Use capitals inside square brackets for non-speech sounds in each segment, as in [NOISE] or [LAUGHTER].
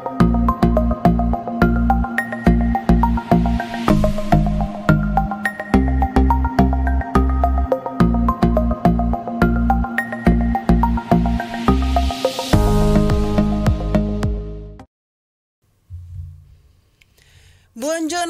Thank you.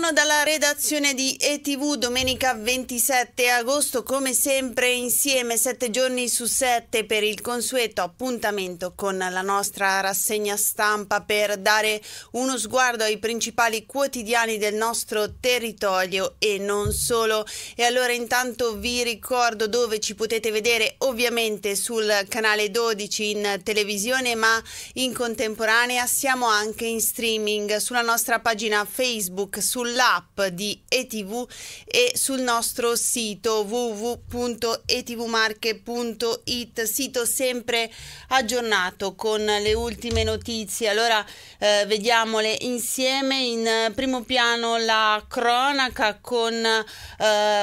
buongiorno dalla redazione di ETV domenica 27 agosto, come sempre insieme sette giorni su sette per il consueto appuntamento con la nostra rassegna stampa per dare uno sguardo ai principali quotidiani del nostro territorio e non solo. E allora intanto vi ricordo dove ci potete vedere ovviamente sul canale 12 in televisione ma in contemporanea siamo anche in streaming sulla nostra pagina Facebook sulla sull'app di ETV e sul nostro sito www.etvmarche.it, sito sempre aggiornato con le ultime notizie. Allora eh, vediamole insieme in primo piano la cronaca con eh,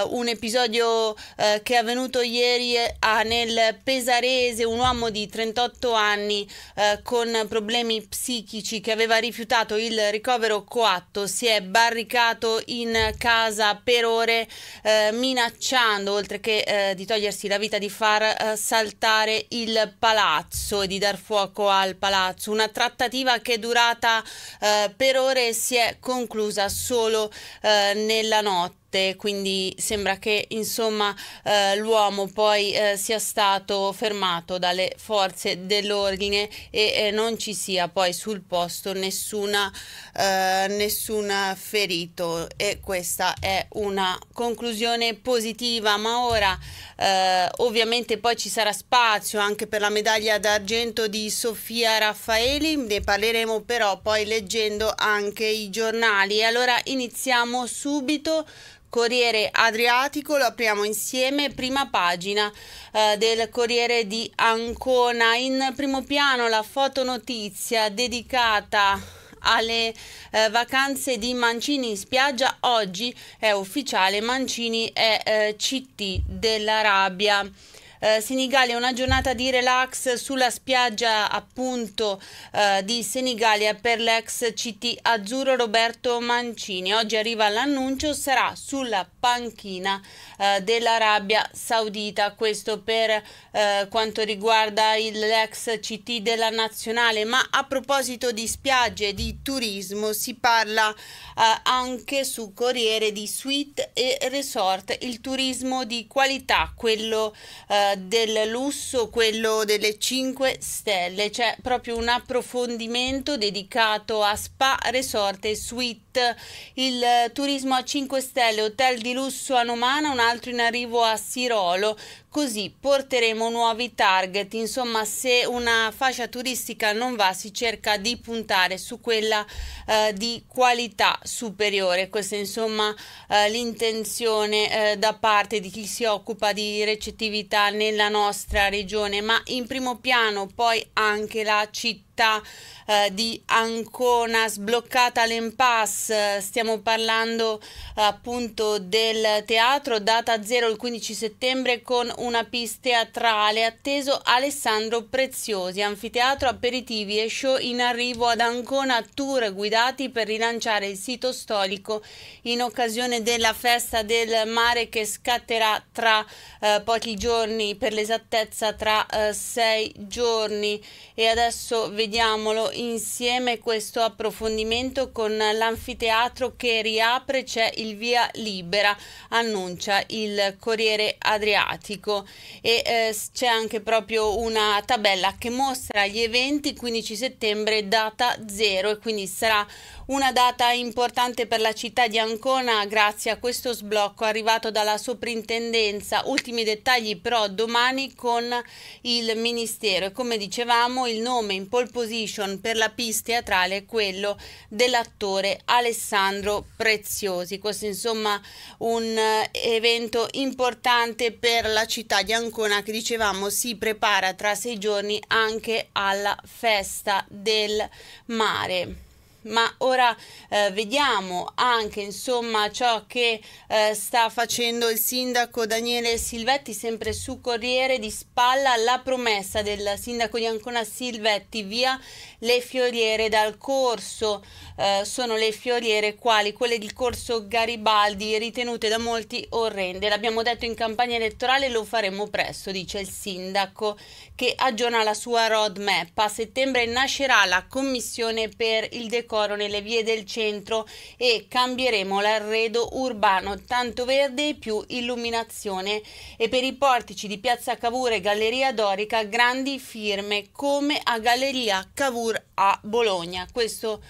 un episodio eh, che è avvenuto ieri a, eh, nel Pesarese, un uomo di 38 anni eh, con problemi psichici che aveva rifiutato il ricovero coatto si è barricato bloccato in casa per ore eh, minacciando oltre che eh, di togliersi la vita di far eh, saltare il palazzo e di dar fuoco al palazzo. Una trattativa che è durata eh, per ore e si è conclusa solo eh, nella notte notte, quindi sembra che insomma eh, l'uomo poi eh, sia stato fermato dalle forze dell'ordine e eh, non ci sia poi sul posto nessuna, eh, nessuna ferito e questa è una conclusione positiva, ma ora eh, ovviamente poi ci sarà spazio anche per la medaglia d'argento di Sofia Raffaeli, ne parleremo però poi leggendo anche i giornali. E Allora iniziamo subito Corriere Adriatico, lo apriamo insieme, prima pagina eh, del Corriere di Ancona, in primo piano la fotonotizia dedicata alle eh, vacanze di Mancini in spiaggia, oggi è ufficiale, Mancini è eh, CT dell'Arabia eh, Senigallia, una giornata di relax sulla spiaggia appunto eh, di Senigallia per l'ex CT azzurro Roberto Mancini. Oggi arriva l'annuncio, sarà sulla panchina eh, dell'Arabia Saudita, questo per eh, quanto riguarda l'ex CT della nazionale. Ma a proposito di spiagge e di turismo si parla eh, anche su Corriere di suite e resort, il turismo di qualità, quello eh, del lusso, quello delle 5 stelle, c'è cioè proprio un approfondimento dedicato a spa, resort e suite il turismo a 5 stelle, hotel di lusso a Nomana, un altro in arrivo a Sirolo, così porteremo nuovi target, insomma se una fascia turistica non va si cerca di puntare su quella eh, di qualità superiore, questa è insomma eh, l'intenzione eh, da parte di chi si occupa di recettività nella nostra regione, ma in primo piano poi anche la città città eh, di Ancona sbloccata l'impasse, stiamo parlando eh, appunto del teatro, data zero il 15 settembre con una pista teatrale, atteso Alessandro Preziosi, anfiteatro, aperitivi e show in arrivo ad Ancona, tour guidati per rilanciare il sito storico in occasione della festa del mare che scatterà tra eh, pochi giorni, per l'esattezza tra eh, sei giorni e adesso vediamo condividiamolo insieme questo approfondimento con l'anfiteatro che riapre, c'è il via libera, annuncia il Corriere Adriatico e eh, c'è anche proprio una tabella che mostra gli eventi 15 settembre data zero e quindi sarà una data importante per la città di Ancona grazie a questo sblocco arrivato dalla soprintendenza. Ultimi dettagli però domani con il Ministero e come dicevamo il nome in pole position per la pista teatrale è quello dell'attore Alessandro Preziosi. Questo insomma un eh, evento importante per la città di Ancona che dicevamo si prepara tra sei giorni anche alla festa del mare ma ora eh, vediamo anche insomma ciò che eh, sta facendo il sindaco Daniele Silvetti sempre su Corriere di Spalla la promessa del sindaco di Ancona Silvetti via le fioriere dal corso eh, sono le fioriere quali quelle di corso Garibaldi ritenute da molti orrende l'abbiamo detto in campagna elettorale lo faremo presto dice il sindaco che aggiorna la sua roadmap a settembre nascerà la commissione per il decoro decoro nelle vie del centro e cambieremo l'arredo urbano, tanto verde e più illuminazione. E per i portici di Piazza Cavour e Galleria Dorica grandi firme come a Galleria Cavour a Bologna. Questo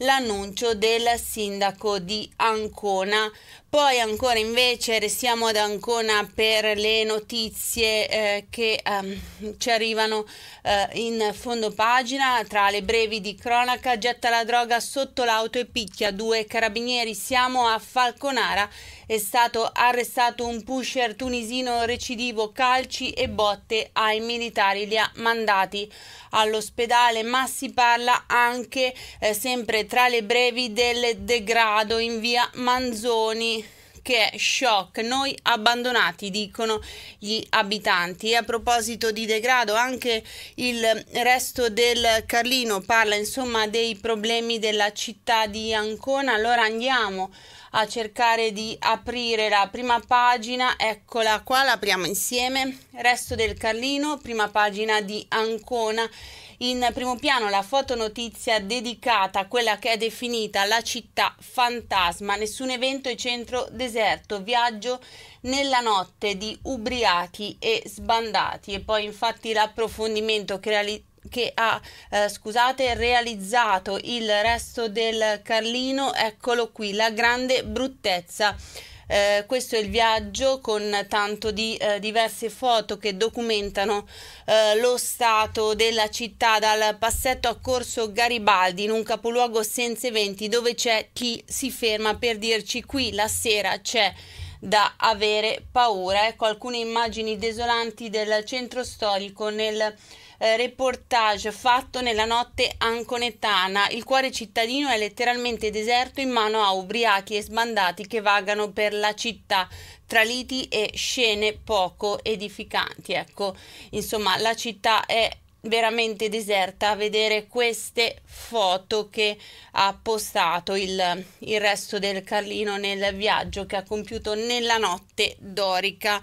l'annuncio del sindaco di Ancona. Poi ancora invece restiamo ad Ancona per le notizie eh, che ehm, ci arrivano eh, in fondo pagina. Tra le brevi di cronaca, getta la droga sotto l'auto e picchia due carabinieri. Siamo a Falconara. È stato arrestato un pusher tunisino recidivo, calci e botte ai militari. Li ha mandati all'ospedale, ma si parla anche eh, sempre tra le brevi del degrado in via Manzoni che è shock, noi abbandonati, dicono gli abitanti. E a proposito di degrado, anche il resto del Carlino parla insomma dei problemi della città di Ancona, allora andiamo a cercare di aprire la prima pagina, eccola qua, la apriamo insieme, resto del Carlino, prima pagina di Ancona in primo piano la fotonotizia dedicata a quella che è definita la città fantasma, nessun evento e centro deserto, viaggio nella notte di ubriachi e sbandati e poi infatti l'approfondimento che realizza che ha eh, scusate, realizzato il resto del Carlino, eccolo qui, la grande bruttezza eh, questo è il viaggio con tanto di eh, diverse foto che documentano eh, lo stato della città dal passetto a Corso Garibaldi in un capoluogo senza eventi dove c'è chi si ferma per dirci qui la sera c'è da avere paura. Ecco alcune immagini desolanti del centro storico nel eh, reportage fatto nella notte anconetana. Il cuore cittadino è letteralmente deserto in mano a ubriachi e sbandati che vagano per la città tra liti e scene poco edificanti. Ecco, insomma, la città è veramente deserta a vedere queste foto che ha postato il, il resto del Carlino nel viaggio che ha compiuto nella notte dorica.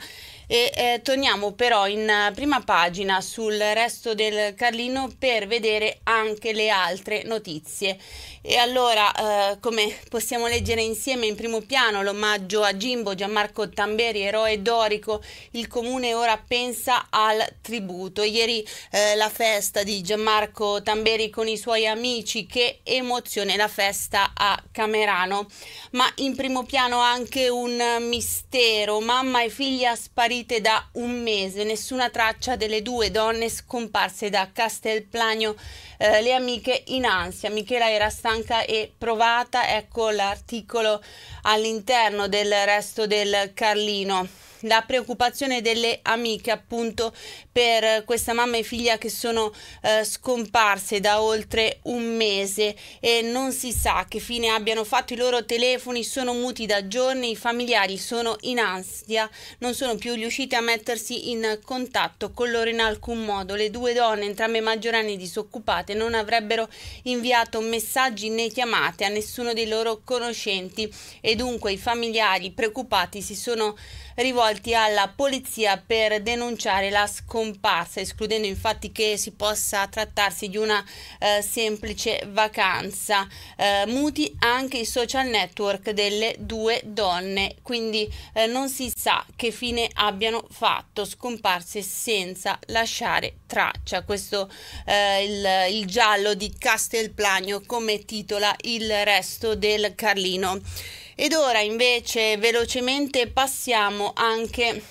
E eh, torniamo però in eh, prima pagina sul resto del Carlino per vedere anche le altre notizie. E allora, eh, come possiamo leggere insieme in primo piano l'omaggio a Gimbo, Gianmarco Tamberi, eroe dorico, il comune ora pensa al tributo. Ieri eh, la festa di Gianmarco Tamberi con i suoi amici, che emozione la festa a Camerano. Ma in primo piano anche un mistero, mamma e figlia spariti sparite da un mese, nessuna traccia delle due donne scomparse da Castelplagno, eh, le amiche in ansia. Michela era stanca e provata, ecco l'articolo all'interno del resto del Carlino la preoccupazione delle amiche appunto per questa mamma e figlia che sono eh, scomparse da oltre un mese e non si sa che fine abbiano fatto i loro telefoni, sono muti da giorni, i familiari sono in ansia, non sono più riusciti a mettersi in contatto con loro in alcun modo. Le due donne, entrambe maggioranni disoccupate, non avrebbero inviato messaggi né chiamate a nessuno dei loro conoscenti e dunque i familiari preoccupati si sono rivolti alla polizia per denunciare la scomparsa comparsa, escludendo infatti che si possa trattarsi di una eh, semplice vacanza. Eh, muti anche i social network delle due donne, quindi eh, non si sa che fine abbiano fatto, scomparse senza lasciare traccia. Questo eh, il, il giallo di Castelplagno come titola il resto del Carlino. Ed ora invece velocemente passiamo anche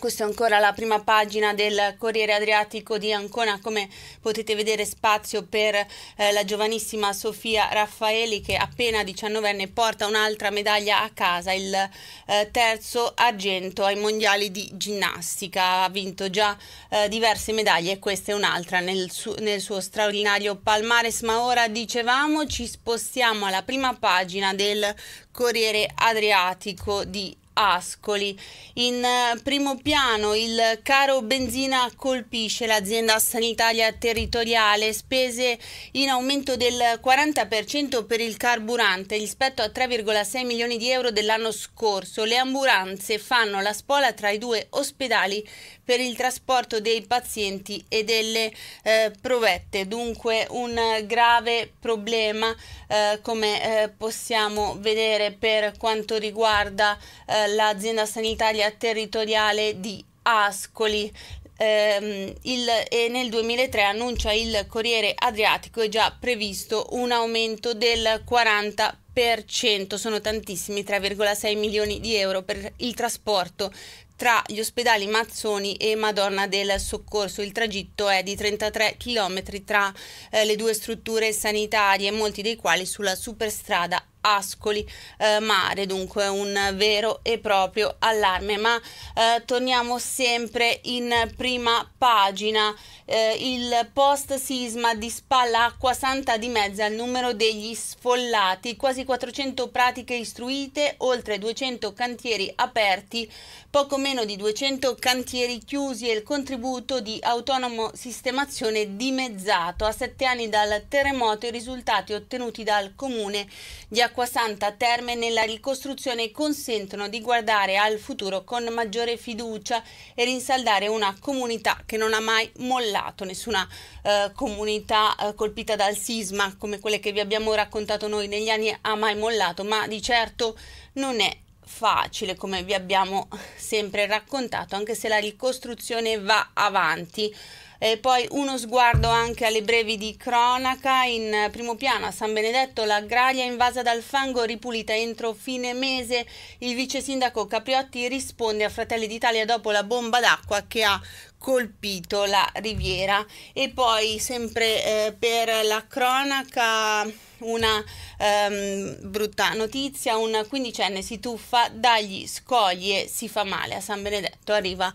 questa è ancora la prima pagina del Corriere Adriatico di Ancona, come potete vedere spazio per eh, la giovanissima Sofia Raffaeli che appena 19enne porta un'altra medaglia a casa, il eh, terzo argento ai mondiali di ginnastica, ha vinto già eh, diverse medaglie e questa è un'altra nel, su nel suo straordinario palmares, ma ora dicevamo ci spostiamo alla prima pagina del Corriere Adriatico di Ascoli. In eh, primo piano il caro benzina colpisce l'azienda sanitaria territoriale, spese in aumento del 40% per il carburante rispetto a 3,6 milioni di euro dell'anno scorso. Le ambulanze fanno la spola tra i due ospedali per il trasporto dei pazienti e delle eh, provette, dunque un grave problema eh, come eh, possiamo vedere per quanto riguarda eh, l'azienda sanitaria territoriale di Ascoli. Ehm, il, e nel 2003 annuncia il Corriere Adriatico è già previsto un aumento del 40% sono tantissimi 3,6 milioni di euro per il trasporto tra gli ospedali Mazzoni e Madonna del Soccorso. Il tragitto è di 33 km tra eh, le due strutture sanitarie, molti dei quali sulla superstrada Ascoli eh, Mare, dunque un vero e proprio allarme. Ma eh, torniamo sempre in prima pagina. Eh, il post sisma di Spalla Acqua Santa di dimezza al numero degli sfollati, quasi 400 pratiche istruite, oltre 200 cantieri aperti poco meno di 200 cantieri chiusi e il contributo di autonomo sistemazione dimezzato. A sette anni dal terremoto i risultati ottenuti dal comune di Acquasanta Terme nella ricostruzione consentono di guardare al futuro con maggiore fiducia e rinsaldare una comunità che non ha mai mollato, nessuna eh, comunità eh, colpita dal sisma come quelle che vi abbiamo raccontato noi negli anni ha mai mollato, ma di certo non è facile come vi abbiamo [LAUGHS] sempre raccontato, anche se la ricostruzione va avanti. E poi uno sguardo anche alle brevi di cronaca. In primo piano a San Benedetto l'agraria invasa dal fango ripulita entro fine mese. Il vice sindaco Capriotti risponde a Fratelli d'Italia dopo la bomba d'acqua che ha colpito la riviera. E poi sempre eh, per la cronaca una um, brutta notizia, un quindicenne si tuffa dagli scogli e si fa male. A San Benedetto arriva uh,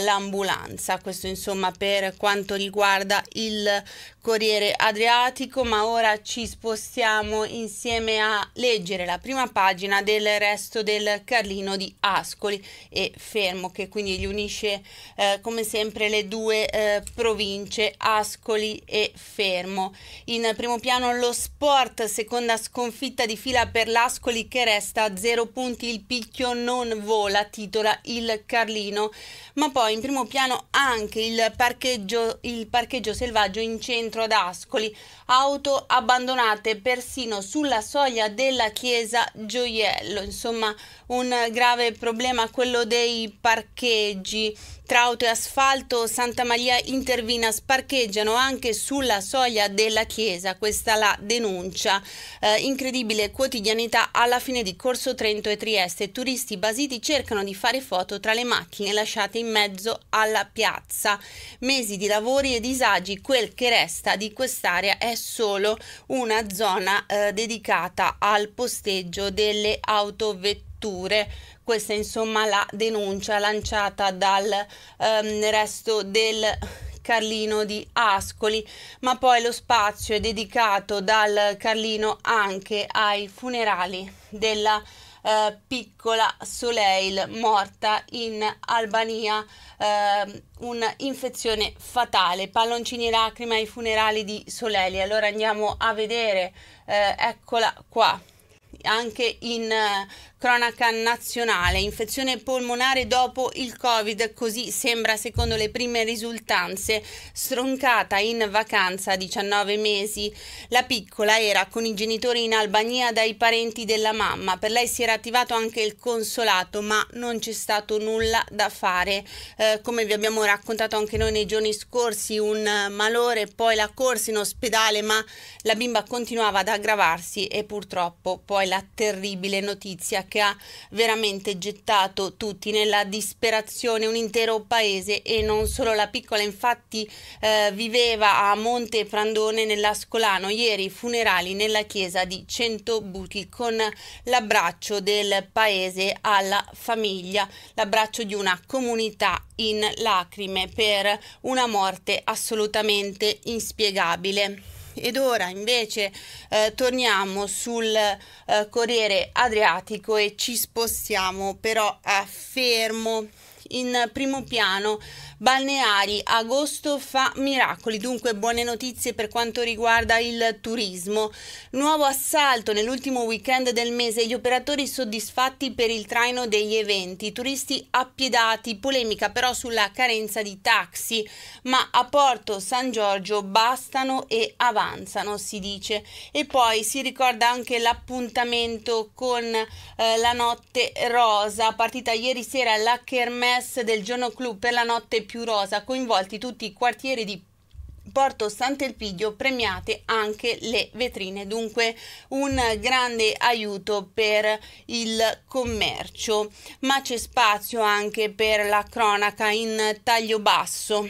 l'ambulanza, questo insomma per quanto riguarda il Corriere Adriatico, ma ora ci spostiamo insieme a leggere la prima pagina del resto del Carlino di Ascoli e Fermo, che quindi gli unisce eh, come sempre le due eh, province, Ascoli e Fermo. In primo piano lo sport sport, seconda sconfitta di fila per l'Ascoli che resta a zero punti, il picchio non vola, titola il Carlino, ma poi in primo piano anche il parcheggio, il parcheggio selvaggio in centro ad Ascoli, auto abbandonate persino sulla soglia della chiesa Gioiello, insomma un grave problema quello dei parcheggi. Tra auto e asfalto Santa Maria Intervina sparcheggiano anche sulla soglia della chiesa, questa la denuncia. Eh, incredibile quotidianità alla fine di Corso Trento e Trieste. Turisti basiti cercano di fare foto tra le macchine lasciate in mezzo alla piazza. Mesi di lavori e disagi, quel che resta di quest'area è solo una zona eh, dedicata al posteggio delle autovetture strutture. Questa insomma la denuncia lanciata dal ehm, resto del Carlino di Ascoli, ma poi lo spazio è dedicato dal Carlino anche ai funerali della eh, piccola Soleil morta in Albania, eh, un'infezione fatale, palloncini e lacrime ai funerali di Soleil. Allora andiamo a vedere, eh, eccola qua anche in eh, Cronaca nazionale, infezione polmonare dopo il Covid, così sembra secondo le prime risultanze, stroncata in vacanza a 19 mesi. La piccola era con i genitori in Albania dai parenti della mamma, per lei si era attivato anche il consolato ma non c'è stato nulla da fare. Eh, come vi abbiamo raccontato anche noi nei giorni scorsi, un malore, poi la corsa in ospedale ma la bimba continuava ad aggravarsi e purtroppo poi la terribile notizia che ha veramente gettato tutti nella disperazione, un intero paese e non solo la piccola, infatti eh, viveva a Monte Prandone nell'Ascolano, ieri funerali nella chiesa di Centobuchi con l'abbraccio del paese alla famiglia, l'abbraccio di una comunità in lacrime per una morte assolutamente inspiegabile. Ed ora invece eh, torniamo sul eh, Corriere Adriatico e ci spostiamo però a Fermo in primo piano, balneari, agosto fa miracoli, dunque buone notizie per quanto riguarda il turismo. Nuovo assalto nell'ultimo weekend del mese, gli operatori soddisfatti per il traino degli eventi, turisti appiedati, polemica però sulla carenza di taxi, ma a Porto San Giorgio bastano e avanzano, si dice. E poi si ricorda anche l'appuntamento con eh, la notte rosa, partita ieri sera alla Kermesse sms del giorno clou per la notte più rosa, coinvolti tutti i quartieri di Porto Sant'Elpidio premiate anche le vetrine, dunque un grande aiuto per il commercio, ma c'è spazio anche per la cronaca in taglio basso.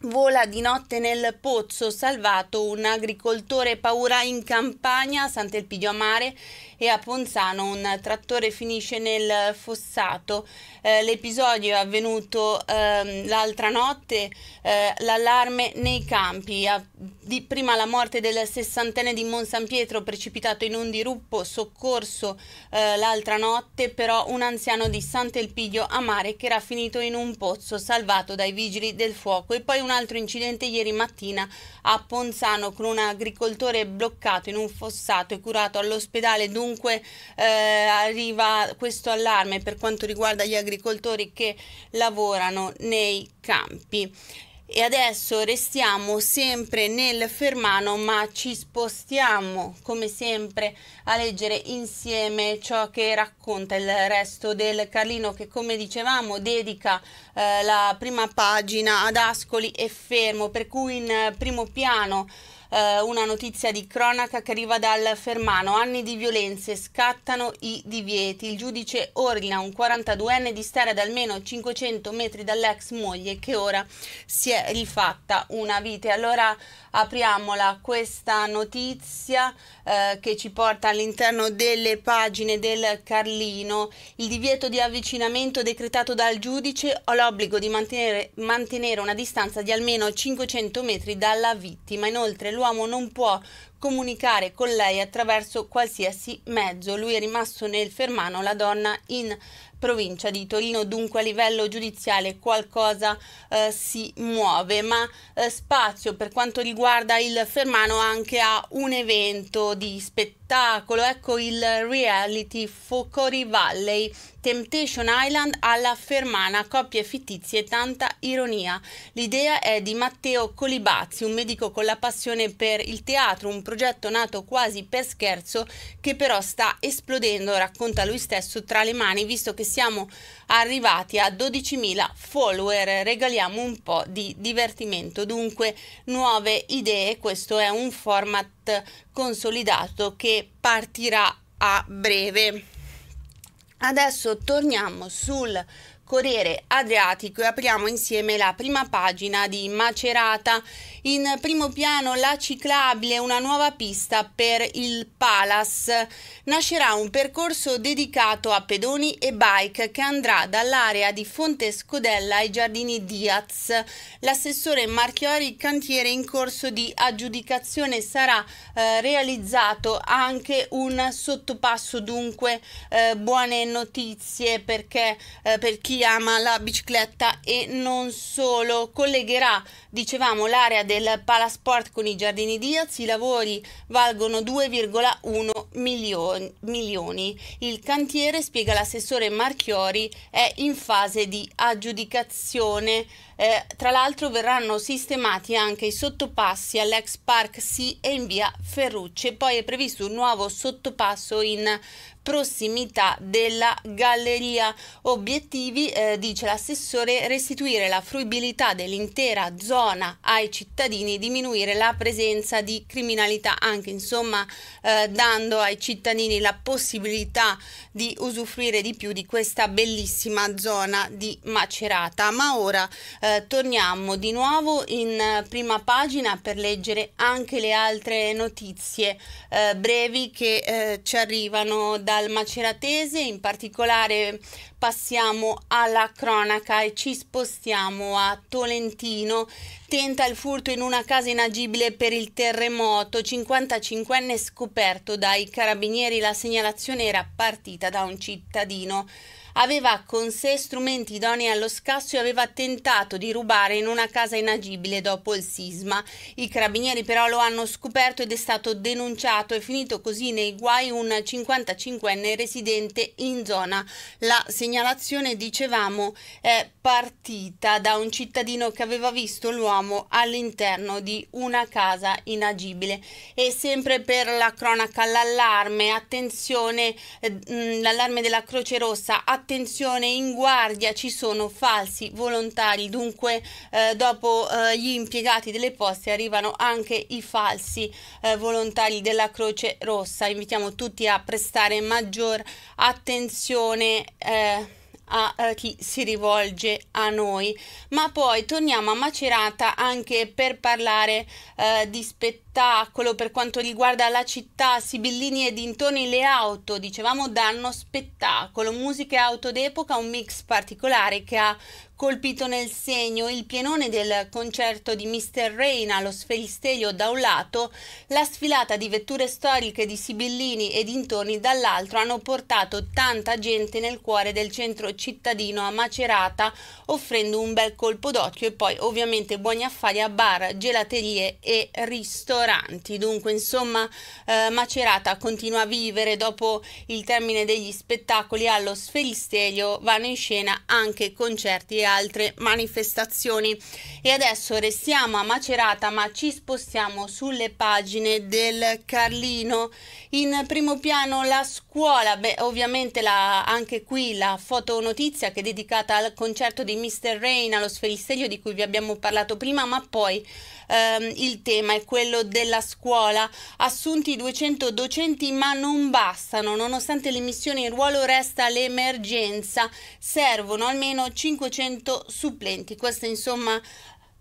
Vola di notte nel pozzo, salvato un agricoltore paura in campagna, Sant'Elpidio a mare e a Ponzano un trattore finisce nel fossato. Eh, l'episodio è avvenuto ehm, l'altra notte, eh, l'allarme nei campi. A, di, prima la morte del sessantenne di Monsan Pietro precipitato in un diruppo, soccorso eh, l'altra notte, però un anziano di Sant'Elpidio a mare che era finito in un pozzo salvato dai vigili del fuoco. E poi un altro incidente ieri mattina a Ponzano con un agricoltore bloccato in un fossato e curato all'ospedale Dun comunque eh, arriva questo allarme per quanto riguarda gli agricoltori che lavorano nei campi. E adesso restiamo sempre nel Fermano, ma ci spostiamo come sempre a leggere insieme ciò che racconta il resto del Carlino che come dicevamo dedica eh, la prima pagina ad Ascoli e Fermo, per cui in eh, primo piano eh, una notizia di cronaca che arriva dal Fermano. Anni di violenze, scattano i divieti. Il giudice ordina a un 42enne di stare ad almeno 500 metri dall'ex moglie che ora si è rifatta una vita. Allora apriamola questa notizia eh, che ci porta all'interno delle pagine del Carlino. Il divieto di avvicinamento decretato dal giudice ha l'obbligo di mantenere, mantenere una distanza di almeno 500 metri dalla vittima. Inoltre l'uomo non può comunicare con lei attraverso qualsiasi mezzo. Lui è rimasto nel fermano, la donna in provincia di Torino, dunque a livello giudiziale qualcosa eh, si muove, ma eh, spazio per quanto riguarda il Fermano anche a un evento di spettacolo, ecco il reality Focori Valley, Temptation Island alla Fermana, coppie fittizie e tanta ironia. L'idea è di Matteo Colibazzi, un medico con la passione per il teatro, un progetto nato quasi per scherzo che però sta esplodendo, racconta lui stesso, tra le mani, visto che siamo arrivati a 12.000 follower, regaliamo un po' di divertimento, dunque nuove idee, questo è un format consolidato che partirà a breve. Adesso torniamo sul Corriere Adriatico e apriamo insieme la prima pagina di Macerata. In primo piano la ciclabile, una nuova pista per il Palace. Nascerà un percorso dedicato a pedoni e bike che andrà dall'area di Fonte Scodella ai giardini Diaz. L'assessore Marchiori, cantiere in corso di aggiudicazione sarà eh, realizzato anche un sottopasso, dunque eh, buone notizie perché eh, per chi chi ama la bicicletta e non solo. Collegherà, dicevamo, l'area del Palasport con i giardini Diaz. I lavori valgono 2,1 milioni, milioni. Il cantiere, spiega l'assessore Marchiori, è in fase di aggiudicazione. Eh, tra l'altro verranno sistemati anche i sottopassi all'ex Park C e in via Ferrucce. Poi è previsto un nuovo sottopasso in prossimità della galleria. Obiettivi, eh, dice l'assessore, restituire la fruibilità dell'intera zona ai cittadini, diminuire la presenza di criminalità, anche insomma eh, dando ai cittadini la possibilità di usufruire di più di questa bellissima zona di Macerata. Ma ora eh, eh, torniamo di nuovo in eh, prima pagina per leggere anche le altre notizie eh, brevi che eh, ci arrivano dal Maceratese, in particolare passiamo alla cronaca e ci spostiamo a Tolentino. Tenta il furto in una casa inagibile per il terremoto, 55enne scoperto dai carabinieri, la segnalazione era partita da un cittadino aveva con sé strumenti idonei allo scasso e aveva tentato di rubare in una casa inagibile dopo il sisma. I carabinieri però lo hanno scoperto ed è stato denunciato e finito così nei guai un 55enne residente in zona. La segnalazione, dicevamo, è partita da un cittadino che aveva visto l'uomo all'interno di una casa inagibile. E sempre per la cronaca, l'allarme, attenzione, eh, l'allarme della Croce Rossa, attenzione attenzione, in guardia ci sono falsi volontari, dunque eh, dopo eh, gli impiegati delle poste arrivano anche i falsi eh, volontari della Croce Rossa. Invitiamo tutti a prestare maggior attenzione eh, a eh, chi si rivolge a noi. Ma poi torniamo a Macerata anche per parlare eh, di spettacolo spettacolo per quanto riguarda la città, Sibillini e dintorni, le auto, dicevamo, danno spettacolo, musica e auto d'epoca, un mix particolare che ha colpito nel segno il pienone del concerto di Mr. Rain allo Sferisterio da un lato, la sfilata di vetture storiche di Sibillini e dintorni dall'altro hanno portato tanta gente nel cuore del centro cittadino a Macerata, offrendo un bel colpo d'occhio e poi ovviamente buoni affari a bar, gelaterie e ristoranti ristoranti, dunque insomma eh, Macerata continua a vivere dopo il termine degli spettacoli allo Sferistelio, vanno in scena anche concerti e altre manifestazioni. E adesso restiamo a Macerata ma ci spostiamo sulle pagine del Carlino. In primo piano la scuola, beh ovviamente la, anche qui la fotonotizia che è dedicata al concerto di Mr. Rain allo Sferistelio di cui vi abbiamo parlato prima ma poi ehm, il tema è quello del della scuola. Assunti 200 docenti, ma non bastano. Nonostante le missioni, in ruolo resta l'emergenza. Servono almeno 500 supplenti. Questa, insomma,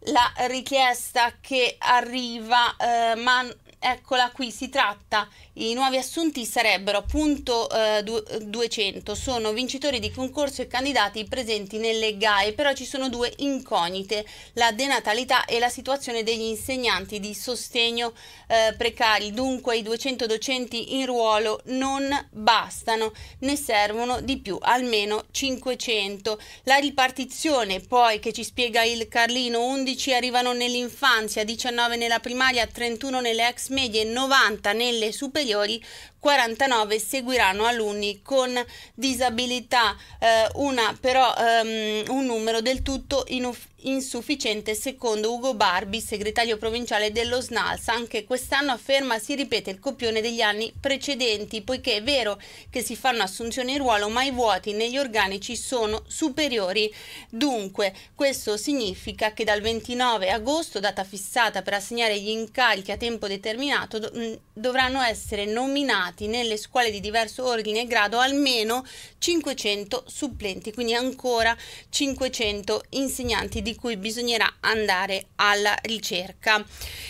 la richiesta che arriva, eh, ma eccola qui, si tratta, i nuovi assunti sarebbero appunto eh, 200, sono vincitori di concorso e candidati presenti nelle GAE, però ci sono due incognite, la denatalità e la situazione degli insegnanti di sostegno eh, precari, dunque i 200 docenti in ruolo non bastano, ne servono di più, almeno 500. La ripartizione poi che ci spiega il Carlino, 11 arrivano nell'infanzia, 19 nella primaria, 31 nelle ex medie, 90 nelle superiori, 49 seguiranno alunni con disabilità, eh, una, però ehm, un numero del tutto inoff- insufficiente secondo Ugo Barbi, segretario provinciale dello SNALS. Anche quest'anno afferma si ripete il copione degli anni precedenti, poiché è vero che si fanno assunzioni in ruolo, ma i vuoti negli organici sono superiori. Dunque, questo significa che dal 29 agosto, data fissata per assegnare gli incarichi a tempo determinato, mm, dovranno essere nominati nelle scuole di diverso ordine e grado almeno 500 supplenti, quindi ancora 500 insegnanti di cui bisognerà andare alla ricerca.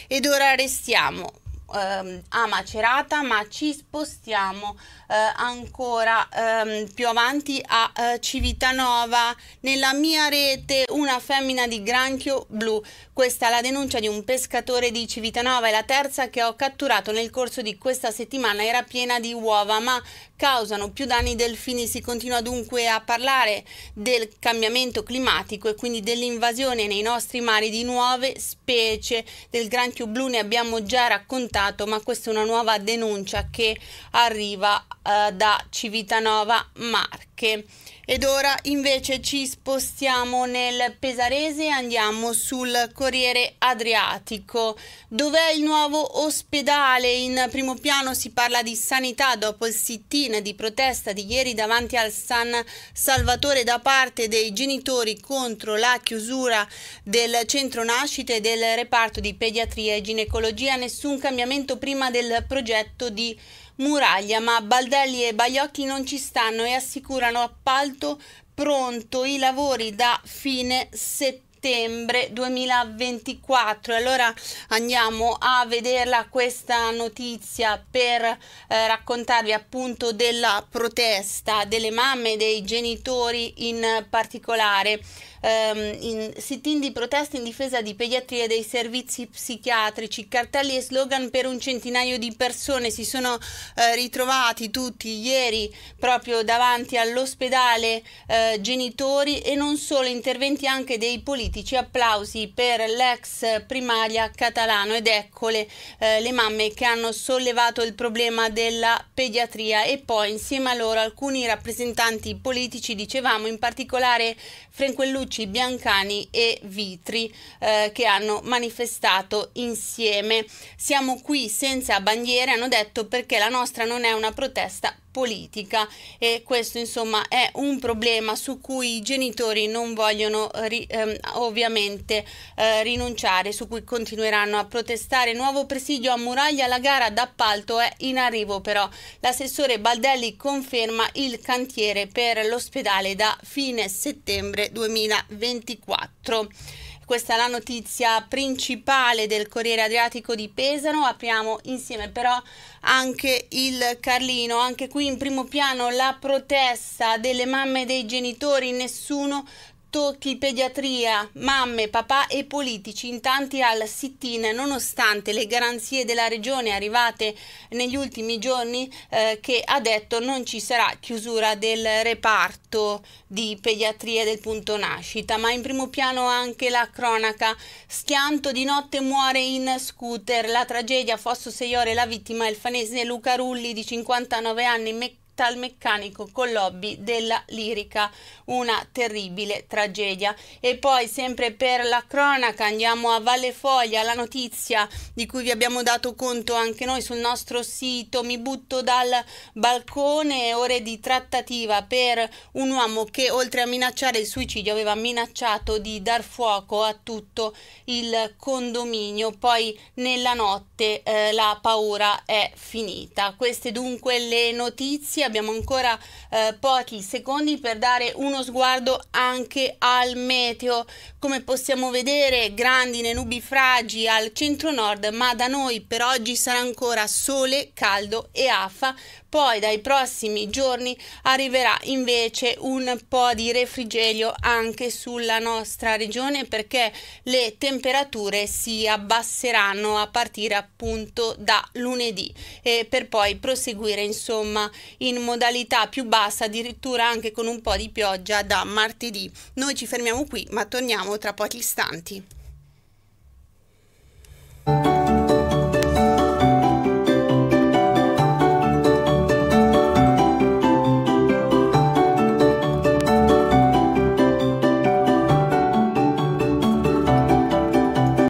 Ed ora restiamo ehm, a Macerata, ma ci spostiamo eh, ancora ehm, più avanti a eh, Civitanova. Nella mia rete una femmina di granchio blu. Questa è la denuncia di un pescatore di Civitanova, è la terza che ho catturato nel corso di questa settimana. Era piena di uova, ma causano più danni delfini. Si continua dunque a parlare del cambiamento climatico e quindi dell'invasione nei nostri mari di nuove specie. Del granchio blu ne abbiamo già raccontato, ma questa è una nuova denuncia che arriva eh, da Civitanova Marche. Ed ora invece ci spostiamo nel Pesarese e andiamo sul Corriere Adriatico. Dov'è il nuovo ospedale? In primo piano si parla di sanità dopo il sit-in di protesta di ieri davanti al San Salvatore da parte dei genitori contro la chiusura del centro nascite e del reparto di pediatria e ginecologia. Nessun cambiamento prima del progetto di Muraglia, ma Baldelli e Bagliocchi non ci stanno e assicurano appalto pronto i lavori da fine settembre. 2024. Allora andiamo a vederla questa notizia per eh, raccontarvi appunto della protesta delle mamme e dei genitori in particolare ehm, in, sit-in di protesta in difesa di pediatria e dei servizi psichiatrici, cartelli e slogan per un centinaio di persone si sono eh, ritrovati tutti ieri proprio davanti all'ospedale eh, genitori e non solo, interventi anche dei politici, applausi per l'ex primaria catalano ed eccole eh, le mamme che hanno sollevato il problema della pediatria e poi insieme a loro alcuni rappresentanti politici, dicevamo in particolare Franquellucci Petrucci, Biancani e Vitri eh, che hanno manifestato insieme. Siamo qui senza bandiere, hanno detto perché la nostra non è una protesta politica e questo insomma è un problema su cui i genitori non vogliono ri, ehm, ovviamente eh, rinunciare, su cui continueranno a protestare. Nuovo presidio a Muraglia, la gara d'appalto è in arrivo però. L'assessore Baldelli conferma il cantiere per l'ospedale da fine settembre 2020. 2024. Questa è la notizia principale del Corriere Adriatico di Pesaro. Apriamo insieme però anche il Carlino. Anche qui in primo piano la protesta delle mamme e dei genitori. Nessuno tocchi pediatria, mamme, papà e politici in tanti al sit-in nonostante le garanzie della regione arrivate negli ultimi giorni eh, che ha detto non ci sarà chiusura del reparto di pediatria del punto nascita, ma in primo piano anche la cronaca. Schianto di notte muore in scooter, la tragedia Fosso Seiore, la vittima è il fanese Luca Rulli di 59 anni, meccanico tal meccanico con lobby della Lirica, una terribile tragedia. E poi sempre per la cronaca andiamo a Valle Foglia, la notizia di cui vi abbiamo dato conto anche noi sul nostro sito, mi butto dal balcone, ore di trattativa per un uomo che oltre a minacciare il suicidio aveva minacciato di dar fuoco a tutto il condominio. Poi nella notte eh, la paura è finita. Queste dunque le notizie abbiamo ancora eh, pochi secondi per dare uno sguardo anche al meteo. Come possiamo vedere, grandine, nubi fragi al centro-nord, ma da noi per oggi sarà ancora sole, caldo e afa. Poi dai prossimi giorni arriverà invece un po' di refrigerio anche sulla nostra regione perché le temperature si abbasseranno a partire appunto da lunedì e per poi proseguire insomma in in modalità più bassa, addirittura anche con un po' di pioggia da martedì. Noi ci fermiamo qui, ma torniamo tra pochi istanti.